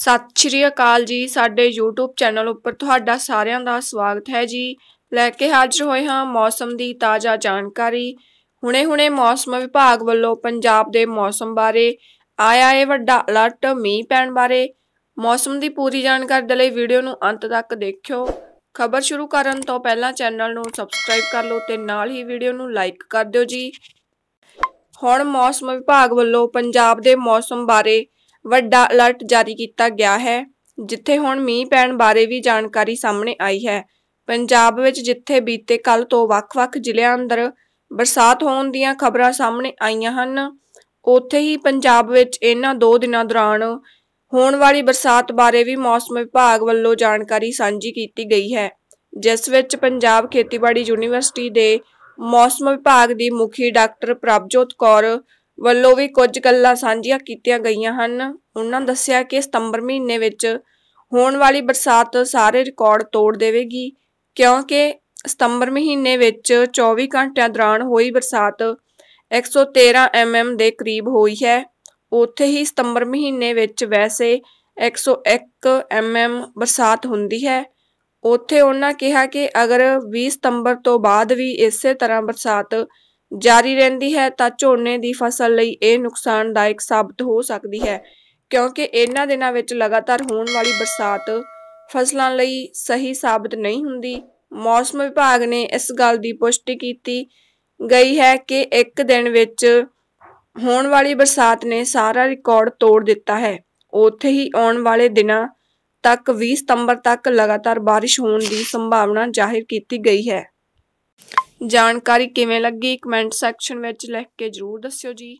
ਸਤਿ ਸ਼੍ਰੀ ਅਕਾਲ ਜੀ ਸਾਡੇ YouTube ਚੈਨਲ ਉੱਪਰ ਤੁਹਾਡਾ ਸਾਰਿਆਂ ਦਾ ਸਵਾਗਤ ਹੈ ਜੀ ਲੈ ਕੇ ਹਾਜ਼ਰ ਹੋਏ ਹਾਂ ਮੌਸਮ ਦੀ ਤਾਜ਼ਾ ਜਾਣਕਾਰੀ ਹੁਣੇ-ਹੁਣੇ ਮੌਸਮ ਵਿਭਾਗ ਵੱਲੋਂ ਪੰਜਾਬ ਦੇ ਮੌਸਮ ਬਾਰੇ ਆਇਆ ਇਹ ਵੱਡਾ ਅਲਰਟ ਮੀਂਹ ਪੈਣ ਬਾਰੇ ਮੌਸਮ ਦੀ ਪੂਰੀ ਜਾਣਕਾਰੀ ਦੇ ਲਈ ਵੀਡੀਓ ਨੂੰ ਅੰਤ ਤੱਕ ਦੇਖਿਓ ਖਬਰ ਸ਼ੁਰੂ ਕਰਨ ਤੋਂ ਪਹਿਲਾਂ ਚੈਨਲ ਨੂੰ ਸਬਸਕ੍ਰਾਈਬ ਕਰ ਲਓ ਤੇ ਨਾਲ ਹੀ ਵੀਡੀਓ ਨੂੰ ਲਾਈਕ ਕਰ ਦਿਓ ਜੀ ਹੁਣ ਮੌਸਮ ਵਿਭਾਗ ਵੱਲੋਂ ਪੰਜਾਬ ਦੇ ਮੌਸਮ ਬਾਰੇ ਵੱਡਾ ਅਲਰਟ ਜਾਰੀ ਕੀਤਾ ਗਿਆ ਹੈ ਜਿੱਥੇ ਹੁਣ ਮੀਂਹ ਪੈਣ ਬਾਰੇ ਵੀ ਜਾਣਕਾਰੀ ਸਾਹਮਣੇ ਆਈ ਹੈ ਪੰਜਾਬ ਵਿੱਚ ਜਿੱਥੇ ਬੀਤੇ ਕੱਲ ਤੋਂ ਵੱਖ-ਵੱਖ ਜ਼ਿਲ੍ਹਿਆਂ ਅੰਦਰ ਬਰਸਾਤ ਹੋਣ ਦੀਆਂ ਖਬਰਾਂ ਸਾਹਮਣੇ ਆਈਆਂ ਹਨ ਉੱਥੇ ਹੀ ਪੰਜਾਬ ਵਿੱਚ ਇਹਨਾਂ 2 ਦਿਨਾਂ ਦੌਰਾਨ ਹੋਣ ਵਾਲੀ ਬਰਸਾਤ ਬਾਰੇ ਵੀ ਮੌਸਮ ਵਿਭਾਗ ਵੱਲੋਂ ਜਾਣਕਾਰੀ ਸਾਂਝੀ ਕੀਤੀ ਗਈ ਹੈ ਜਿਸ ਵਿੱਚ ਪੰਜਾਬ ਖੇਤੀਬਾੜੀ ਯੂਨੀਵਰਸਿਟੀ ਦੇ ਮੌਸਮ ਵਿਭਾਗ ਦੀ ਮੁਖੀ ਡਾਕਟਰ ਪ੍ਰਭਜੋਤ ਕੌਰ ਵੱਲੋਂ ਵੀ ਕੁਝ ਗੱਲਾਂ ਸਾਂਝੀਆਂ ਕੀਤੀਆਂ ਗਈਆਂ ਹਨ ਉਹਨਾਂ ਦੱਸਿਆ ਕਿ ਸਤੰਬਰ ਮਹੀਨੇ ਵਿੱਚ ਹੋਣ ਵਾਲੀ ਬਰਸਾਤ ਸਾਰੇ ਰਿਕਾਰਡ ਤੋੜ ਦੇਵੇਗੀ ਕਿਉਂਕਿ ਸਤੰਬਰ ਮਹੀਨੇ ਵਿੱਚ 24 ਘੰਟਿਆਂ ਦੌਰਾਨ ਹੋਈ ਬਰਸਾਤ 113 ਐਮਐਮ ਦੇ ਕਰੀਬ ਹੋਈ ਹੈ ਉੱਥੇ ਹੀ ਸਤੰਬਰ ਮਹੀਨੇ ਵਿੱਚ ਵੈਸੇ 101 ਐਮਐਮ ਬਰਸਾਤ ਹੁੰਦੀ ਹੈ ਉੱਥੇ ਉਹਨਾਂ ਕਿਹਾ ਕਿ ਅਗਰ 20 ਸਤੰਬਰ ਤੋਂ ਬਾਅਦ ਵੀ ਇਸੇ ਤਰ੍ਹਾਂ ਬਰਸਾਤ ਜਾਰੀ ਰਹਿੰਦੀ ਹੈ ਤਾਂ ਝੋਨੇ ਦੀ ਫਸਲ ਲਈ ਇਹ ਨੁਕਸਾਨਦਾਇਕ ਸਾਬਤ ਹੋ ਸਕਦੀ ਹੈ ਕਿਉਂਕਿ ਇਹਨਾਂ ਦਿਨਾਂ ਵਿੱਚ ਲਗਾਤਾਰ ਹੋਣ ਵਾਲੀ ਬਰਸਾਤ ਫਸਲਾਂ ਲਈ ਸਹੀ ਸਾਬਤ ਨਹੀਂ ਹੁੰਦੀ ਮੌਸਮ ਵਿਭਾਗ ਨੇ ਇਸ ਗੱਲ ਦੀ ਪੁਸ਼ਟੀ ਕੀਤੀ ਗਈ ਹੈ ਕਿ ਇੱਕ ਦਿਨ ਵਿੱਚ ਹੋਣ ਵਾਲੀ ਬਰਸਾਤ ਨੇ ਸਾਰਾ ਰਿਕਾਰਡ ਤੋੜ ਦਿੱਤਾ ਹੈ ਉੱਥੇ ਹੀ ਆਉਣ ਵਾਲੇ ਦਿਨਾਂ ਤੱਕ 20 ਸਤੰਬਰ ਤੱਕ ਲਗਾਤਾਰ ਬਾਰਿਸ਼ ਹੋਣ ਦੀ ਸੰਭਾਵਨਾ ਜ਼ਾਹਿਰ ਕੀਤੀ ਗਈ ਹੈ ਜਾਣਕਾਰੀ ਕਿਵੇਂ ਲੱਗੀ ਕਮੈਂਟ ਸੈਕਸ਼ਨ ਵਿੱਚ ਲਿਖ ਕੇ ਜਰੂਰ ਦੱਸਿਓ ਜੀ